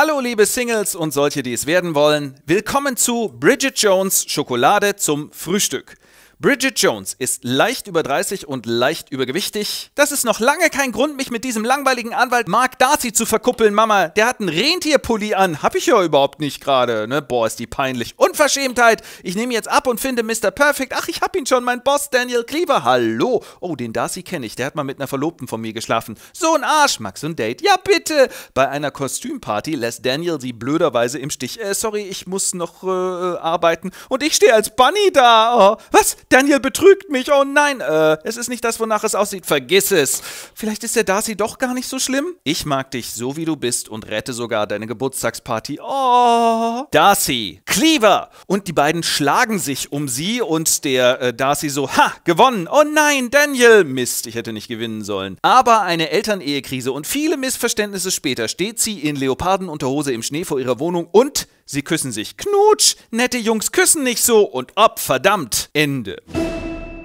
Hallo liebe Singles und solche, die es werden wollen. Willkommen zu Bridget Jones Schokolade zum Frühstück. Bridget Jones ist leicht über 30 und leicht übergewichtig. Das ist noch lange kein Grund, mich mit diesem langweiligen Anwalt Mark Darcy zu verkuppeln, Mama. Der hat einen Rentierpulli an. Hab ich ja überhaupt nicht gerade, ne? Boah, ist die peinlich. Unverschämtheit! Ich nehme jetzt ab und finde Mr. Perfect. Ach, ich hab ihn schon, mein Boss Daniel Cleaver. Hallo. Oh, den Darcy kenne ich. Der hat mal mit einer Verlobten von mir geschlafen. So ein Arsch. Max und Date. Ja, bitte. Bei einer Kostümparty lässt Daniel sie blöderweise im Stich. Äh, sorry, ich muss noch äh, arbeiten. Und ich stehe als Bunny da. Oh, was? Daniel betrügt mich. Oh nein, äh, es ist nicht das, wonach es aussieht. Vergiss es. Vielleicht ist der Darcy doch gar nicht so schlimm. Ich mag dich so, wie du bist und rette sogar deine Geburtstagsparty. Oh. Darcy, Cleaver. Und die beiden schlagen sich um sie und der äh, Darcy so, ha, gewonnen. Oh nein, Daniel. Mist, ich hätte nicht gewinnen sollen. Aber eine Elternehekrise und viele Missverständnisse später steht sie in Leopardenunterhose im Schnee vor ihrer Wohnung und Sie küssen sich. Knutsch! Nette Jungs küssen nicht so und ob, verdammt! Ende.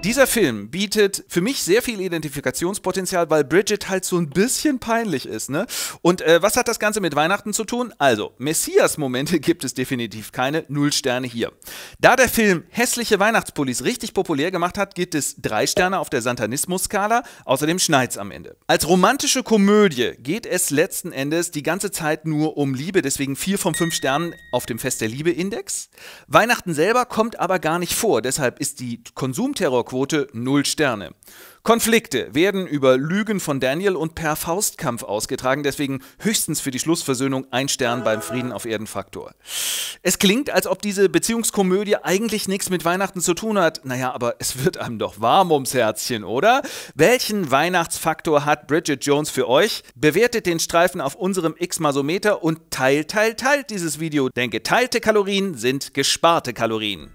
Dieser Film bietet für mich sehr viel Identifikationspotenzial, weil Bridget halt so ein bisschen peinlich ist. Ne? Und äh, was hat das Ganze mit Weihnachten zu tun? Also, Messias-Momente gibt es definitiv keine. Null Sterne hier. Da der Film Hässliche Weihnachtspolis richtig populär gemacht hat, gibt es drei Sterne auf der Santanismus-Skala. Außerdem schneit es am Ende. Als romantische Komödie geht es letzten Endes die ganze Zeit nur um Liebe. Deswegen vier von fünf Sternen auf dem Fest der Liebe-Index. Weihnachten selber kommt aber gar nicht vor. Deshalb ist die Konsumterror- Quote 0 Sterne. Konflikte werden über Lügen von Daniel und per Faustkampf ausgetragen, deswegen höchstens für die Schlussversöhnung ein Stern beim Frieden auf Erden Faktor. Es klingt, als ob diese Beziehungskomödie eigentlich nichts mit Weihnachten zu tun hat. Naja, aber es wird einem doch warm ums Herzchen, oder? Welchen Weihnachtsfaktor hat Bridget Jones für euch? Bewertet den Streifen auf unserem X-Masometer und teilt, teilt, teilt dieses Video, denn geteilte Kalorien sind gesparte Kalorien.